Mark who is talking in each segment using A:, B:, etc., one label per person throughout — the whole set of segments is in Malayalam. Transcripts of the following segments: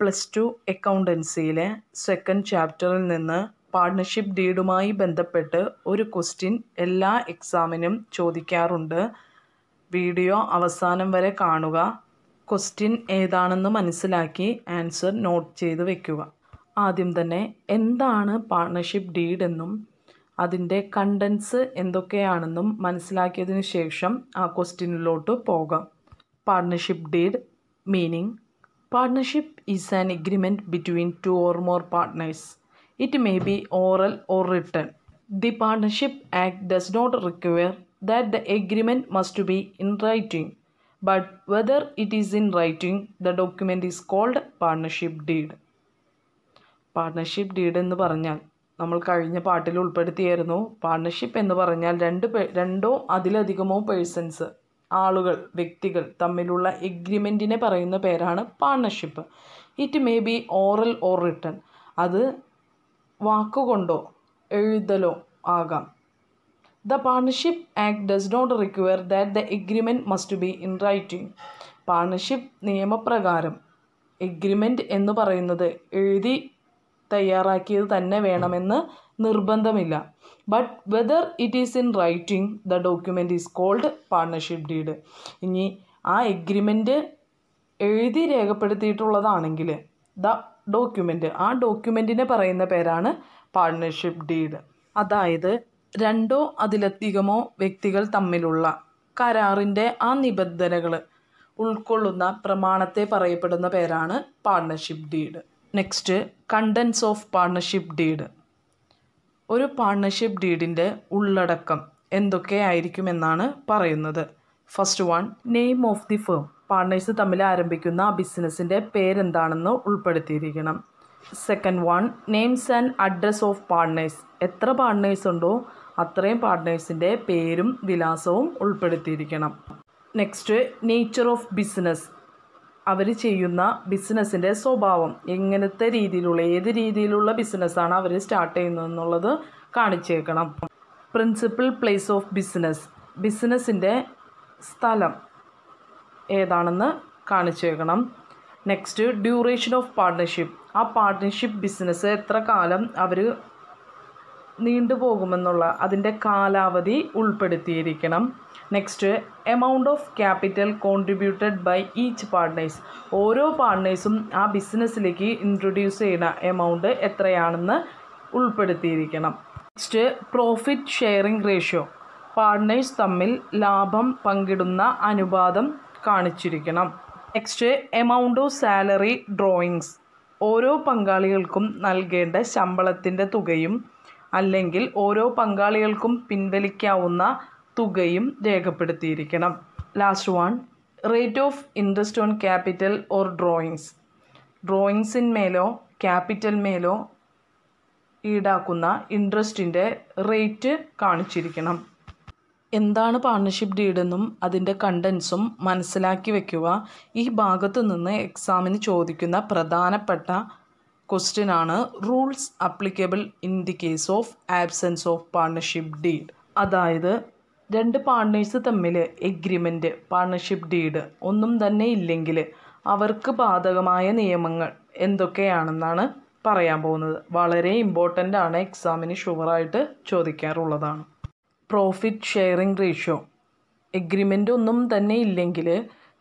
A: പ്ലസ് ടു അക്കൗണ്ടൻസിയിലെ സെക്കൻഡ് ചാപ്റ്ററിൽ നിന്ന് പാർട്ട്ണർഷിപ്പ് ഡീഡുമായി ബന്ധപ്പെട്ട് ഒരു ക്വസ്റ്റ്യൻ എല്ലാ എക്സാമിനും ചോദിക്കാറുണ്ട് വീഡിയോ അവസാനം വരെ കാണുക ക്വസ്റ്റ്യൻ ഏതാണെന്ന് മനസ്സിലാക്കി ആൻസർ നോട്ട് ചെയ്ത് വയ്ക്കുക ആദ്യം തന്നെ എന്താണ് പാർട്ട്ണർഷിപ്പ് ഡീഡ് എന്നും അതിൻ്റെ കണ്ടൻസ് എന്തൊക്കെയാണെന്നും മനസ്സിലാക്കിയതിന് ശേഷം ആ ക്വസ്റ്റ്യനിലോട്ട് പോകാം partnership deed meaning Partnership is an agreement between two or more partners. It may be oral or written. The Partnership Act does not require that the agreement must be in writing, but whether it is in writing, the document is called Partnership Deed. Partnership deed എന്ന് പറഞ്ഞാൽ നമ്മൾ കഴിഞ്ഞ പാട്ടിൽ ഉൾപ്പെടുത്തിയായിരുന്നു പാർട്ട്ണർഷിപ്പ് എന്ന് പറഞ്ഞാൽ രണ്ട് രണ്ടോ അതിലധികമോ പേഴ്സൺസ് ആളുകൾ വ്യക്തികൾ തമ്മിലുള്ള എഗ്രിമെൻറ്റിനെ പറയുന്ന പേരാണ് partnership it may be oral or written അത് വാക്കുകൊണ്ടോ എഴുതലോ ആകാം the partnership act does not require that the agreement must be in writing partnership നിയമപ്രകാരം എഗ്രിമെൻറ്റ് എന്ന് പറയുന്നത് എഴുതി തയ്യാറാക്കിയത് തന്നെ വേണമെന്ന് നിർബന്ധമില്ല but whether it is in writing the document is called partnership deed ഇനി ആ എഗ്രിമെൻറ്റ് എഴുതി രേഖപ്പെടുത്തിയിട്ടുള്ളതാണെങ്കിൽ ദ ഡോക്യുമെൻ്റ് ആ ഡോക്യുമെൻറ്റിനെ പറയുന്ന പേരാണ് പാർട്ണർഷിപ്പ് ഡീഡ് അതായത് രണ്ടോ അതിലധികമോ വ്യക്തികൾ തമ്മിലുള്ള കരാറിൻ്റെ ആ നിബന്ധനകൾ ഉൾക്കൊള്ളുന്ന പ്രമാണത്തെ പറയപ്പെടുന്ന പേരാണ് partnership deed next contents of partnership deed ഒരു പാർട്ണർഷിപ്പ് ഡീഡിൻ്റെ ഉള്ളടക്കം എന്തൊക്കെയായിരിക്കുമെന്നാണ് പറയുന്നത് first one name of the firm partners തമ്മിൽ ആരംഭിക്കുന്ന ബിസിനസ്സിൻ്റെ പേരെന്താണെന്ന് ഉൾപ്പെടുത്തിയിരിക്കണം second one names and address of partners എത്ര പാർട്ണേഴ്സ് ഉണ്ടോ അത്രയും പാർട്നേഴ്സിൻ്റെ പേരും വിലാസവും ഉൾപ്പെടുത്തിയിരിക്കണം നെക്സ്റ്റ് നേച്ചർ ഓഫ് ബിസിനസ് അവർ ചെയ്യുന്ന ബിസിനസ്സിൻ്റെ സ്വഭാവം എങ്ങനത്തെ രീതിയിലുള്ള ഏത് രീതിയിലുള്ള ബിസിനസ്സാണ് അവർ സ്റ്റാർട്ട് ചെയ്യുന്നതെന്നുള്ളത് കാണിച്ചേക്കണം പ്രിൻസിപ്പൽ പ്ലേസ് ഓഫ് ബിസിനസ് ബിസിനസ്സിൻ്റെ സ്ഥലം ഏതാണെന്ന് കാണിച്ചേക്കണം നെക്സ്റ്റ് ഡ്യൂറേഷൻ ഓഫ് പാർട്ട്ണർഷിപ്പ് ആ പാർട്ട്ണർഷിപ്പ് ബിസിനസ് എത്ര കാലം അവർ നീണ്ടുപോകുമെന്നുള്ള അതിൻ്റെ കാലാവധി ഉൾപ്പെടുത്തിയിരിക്കണം next amount of capital contributed by each partners ഓരോ പാർട്ട്നേഴ്സും ആ ബിസിനസ്സിലേക്ക് ഇൻട്രൊഡ്യൂസ് ചെയ്യുന്ന എമൗണ്ട് എത്രയാണെന്ന് ഉൾപ്പെടുത്തിയിരിക്കണം next profit sharing ratio partners തമ്മിൽ ലാഭം പങ്കിടുന്ന അനുപാതം കാണിച്ചിരിക്കണം next amount of salary drawings ഓരോ പങ്കാളികൾക്കും നൽകേണ്ട ശമ്പളത്തിൻ്റെ തുകയും അല്ലെങ്കിൽ ഓരോ പങ്കാളികൾക്കും പിൻവലിക്കാവുന്ന തുകയും രേഖപ്പെടുത്തിയിരിക്കണം last one rate of interest on capital or drawings ഡ്രോയിങ്സിന്മേലോ ക്യാപിറ്റൽമേലോ ഈടാക്കുന്ന ഇൻട്രസ്റ്റിൻ്റെ റേറ്റ് കാണിച്ചിരിക്കണം എന്താണ് പാർട്ണർഷിപ്പ് ഡീഡെന്നും അതിൻ്റെ കണ്ടൻസും മനസ്സിലാക്കി വയ്ക്കുക ഈ ഭാഗത്തു നിന്ന് എക്സാമിന് ചോദിക്കുന്ന പ്രധാനപ്പെട്ട ക്വസ്റ്റ്യൻ ആണ് rules applicable in the case of absence of partnership deed അതായത് രണ്ട് പാർട്ട്നേഴ്സ് തമ്മിൽ എഗ്രിമെൻ്റ് പാർട്ണർഷിപ്പ് ഡീഡ് ഒന്നും തന്നെ ഇല്ലെങ്കിൽ അവർക്ക് ബാധകമായ നിയമങ്ങൾ എന്തൊക്കെയാണെന്നാണ് പറയാൻ പോകുന്നത് വളരെ ഇമ്പോർട്ടൻ്റ് ആണ് എക്സാമിന് ഷുവറായിട്ട് ചോദിക്കാറുള്ളതാണ് പ്രോഫിറ്റ് ഷെയറിംഗ് റേഷ്യോ എഗ്രിമെൻ്റ് ഒന്നും തന്നെ ഇല്ലെങ്കിൽ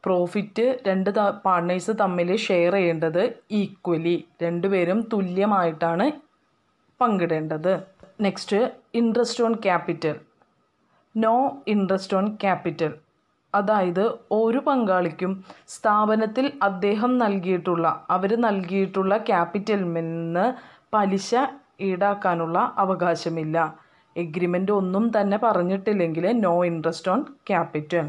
A: പ്രോഫിറ്റ് രണ്ട് പാർട്ട്നേഴ്സ് തമ്മിൽ ഷെയർ ചെയ്യേണ്ടത് ഈക്വലി രണ്ടുപേരും തുല്യമായിട്ടാണ് പങ്കിടേണ്ടത് next interest on capital no interest on capital അതായത് ഒരു പങ്കാളിക്കും സ്ഥാപനത്തിൽ അദ്ദേഹം നൽകിയിട്ടുള്ള അവർ നൽകിയിട്ടുള്ള ക്യാപിറ്റൽ നിന്ന് പലിശ ഈടാക്കാനുള്ള അവകാശമില്ല എഗ്രിമെൻ്റ് ഒന്നും തന്നെ പറഞ്ഞിട്ടില്ലെങ്കിൽ നോ ഇൻട്രസ്റ്റ് ഓൺ ക്യാപിറ്റൽ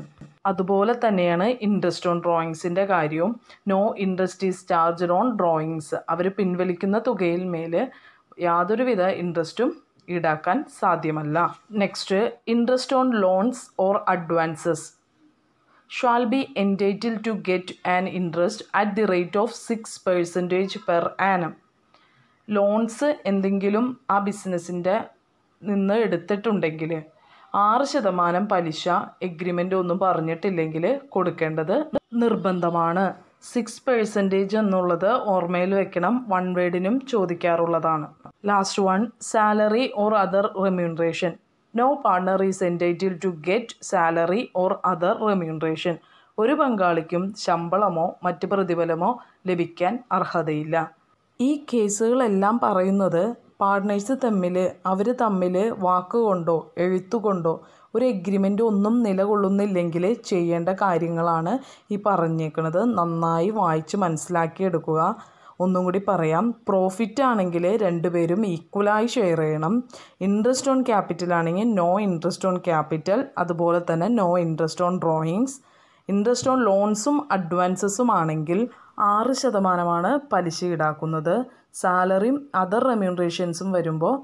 A: അതുപോലെ തന്നെയാണ് ഇൻട്രസ്റ്റ് ഓൺ ഡ്രോയിങ്സിൻ്റെ കാര്യവും no interest is charge on drawings അവർ പിൻവലിക്കുന്ന തുകയിൽ മേൽ യാതൊരുവിധ ഇൻട്രസ്റ്റും ഈടാക്കാൻ സാധ്യമല്ല next interest on loans or advances shall be entitle to get an interest at the rate of six percentage per annum loans എന്തെങ്കിലും ആ ബിസിനസ്സിൻ്റെ നിന്ന് എടുത്തിട്ടുണ്ടെങ്കിൽ ആറ് ശതമാനം പലിശ എഗ്രിമെൻ്റ് ഒന്നും പറഞ്ഞിട്ടില്ലെങ്കിൽ കൊടുക്കേണ്ടത് നിർബന്ധമാണ് സിക്സ് പെർസെൻറ്റേജ് എന്നുള്ളത് ഓർമ്മയിൽ വെക്കണം വൺ വേഡിനും ചോദിക്കാറുള്ളതാണ് last one salary or other remuneration no partner is entitle to get salary or other remuneration ഒരു പങ്കാളിക്കും ശമ്പളമോ മറ്റ് പ്രതിഫലമോ ലഭിക്കാൻ അർഹതയില്ല ഈ കേസുകളെല്ലാം പറയുന്നത് പാർട്ട്നേഴ്സ് തമ്മിൽ അവർ തമ്മിൽ വാക്കുകൊണ്ടോ എഴുത്തുകൊണ്ടോ ഒരു എഗ്രിമെൻ്റ് ഒന്നും നിലകൊള്ളുന്നില്ലെങ്കിൽ ചെയ്യേണ്ട കാര്യങ്ങളാണ് ഈ പറഞ്ഞേക്കുന്നത് നന്നായി വായിച്ച് മനസ്സിലാക്കിയെടുക്കുക ഒന്നും കൂടി പറയാം പ്രോഫിറ്റ് ആണെങ്കിൽ രണ്ടുപേരും ഈക്വലായി ഷെയർ ചെയ്യണം ഇൻട്രസ്റ്റ് ഓൺ ക്യാപിറ്റൽ ആണെങ്കിൽ നോ ഇൻട്രസ്റ്റ് ഓൺ ക്യാപിറ്റൽ അതുപോലെ തന്നെ no interest on drawings interest on ലോൺസും അഡ്വാൻസസും ആണെങ്കിൽ ആറ് ശതമാനമാണ് പലിശ ഈടാക്കുന്നത് സാലറിയും അതർ റെമ്യൂണറേഷൻസും വരുമ്പോൾ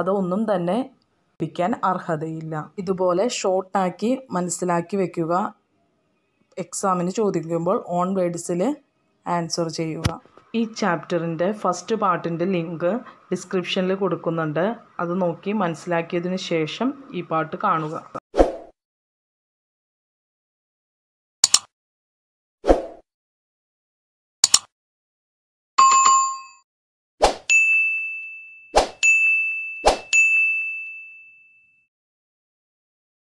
A: അതൊന്നും തന്നെ പിക്കാൻ അർഹതയില്ല ഇതുപോലെ ഷോർട്ടാക്കി മനസ്സിലാക്കി വെക്കുക എക്സാമിന് ചോദിക്കുമ്പോൾ ഓൺ വേഡ്സിൽ ആൻസർ ചെയ്യുക ഈ ചാപ്റ്ററിൻ്റെ ഫസ്റ്റ് പാർട്ടിൻ്റെ ലിങ്ക് ഡിസ്ക്രിപ്ഷനിൽ കൊടുക്കുന്നുണ്ട് അത് നോക്കി മനസ്സിലാക്കിയതിന് ശേഷം ഈ പാട്ട് കാണുക